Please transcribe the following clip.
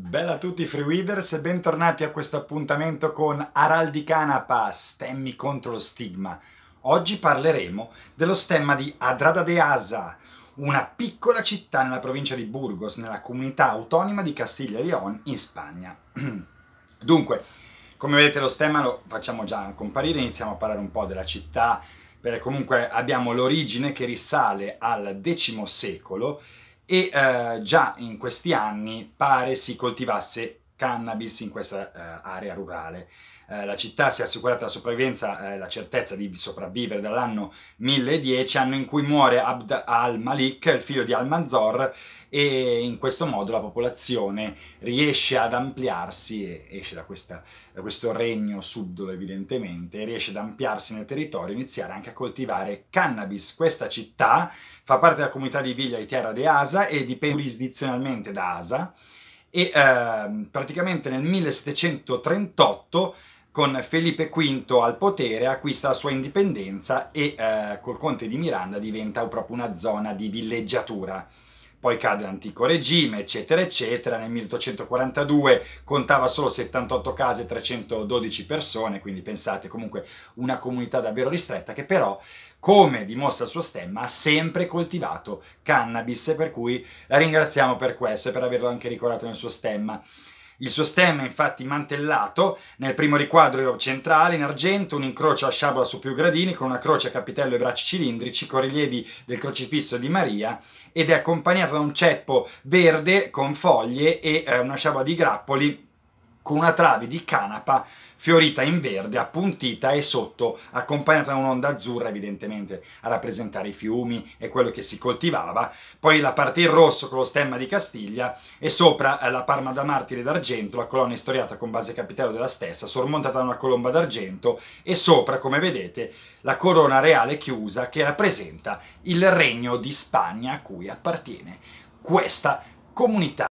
Bella a tutti freeweeders e bentornati a questo appuntamento con Araldi Canapa, stemmi contro lo stigma. Oggi parleremo dello stemma di Adrada de Asa, una piccola città nella provincia di Burgos, nella comunità autonoma di Castiglia e León, in Spagna. Dunque, come vedete lo stemma lo facciamo già comparire, iniziamo a parlare un po' della città, perché comunque abbiamo l'origine che risale al X secolo e eh, già in questi anni pare si coltivasse cannabis in questa uh, area rurale. Uh, la città si è assicurata la sopravvivenza uh, la certezza di sopravvivere dall'anno 1010, anno in cui muore Abd al-Malik, il figlio di Al-Manzor, e in questo modo la popolazione riesce ad ampliarsi, e esce da, questa, da questo regno subdolo evidentemente, riesce ad ampliarsi nel territorio e iniziare anche a coltivare cannabis. Questa città fa parte della comunità di Viglia di Terra de Asa e dipende giurisdizionalmente da Asa, e ehm, praticamente nel 1738 con Felipe V al potere acquista la sua indipendenza e eh, col conte di Miranda diventa proprio una zona di villeggiatura poi cade l'antico regime, eccetera, eccetera. Nel 1842 contava solo 78 case e 312 persone, quindi pensate comunque una comunità davvero ristretta che però, come dimostra il suo stemma, ha sempre coltivato cannabis, per cui la ringraziamo per questo e per averlo anche ricordato nel suo stemma. Il suo stemma è infatti mantellato, nel primo riquadro centrale in argento un incrocio a sciabola su più gradini con una croce a capitello e bracci cilindrici con rilievi del crocifisso di Maria ed è accompagnato da un ceppo verde con foglie e eh, una sciabola di grappoli con una trave di canapa fiorita in verde, appuntita e sotto, accompagnata da un'onda azzurra evidentemente a rappresentare i fiumi e quello che si coltivava, poi la parte in rosso con lo stemma di Castiglia e sopra eh, la Parma da martire d'argento, la colonna istoriata con base capitello della stessa, sormontata da una colomba d'argento e sopra, come vedete, la corona reale chiusa che rappresenta il regno di Spagna a cui appartiene questa comunità.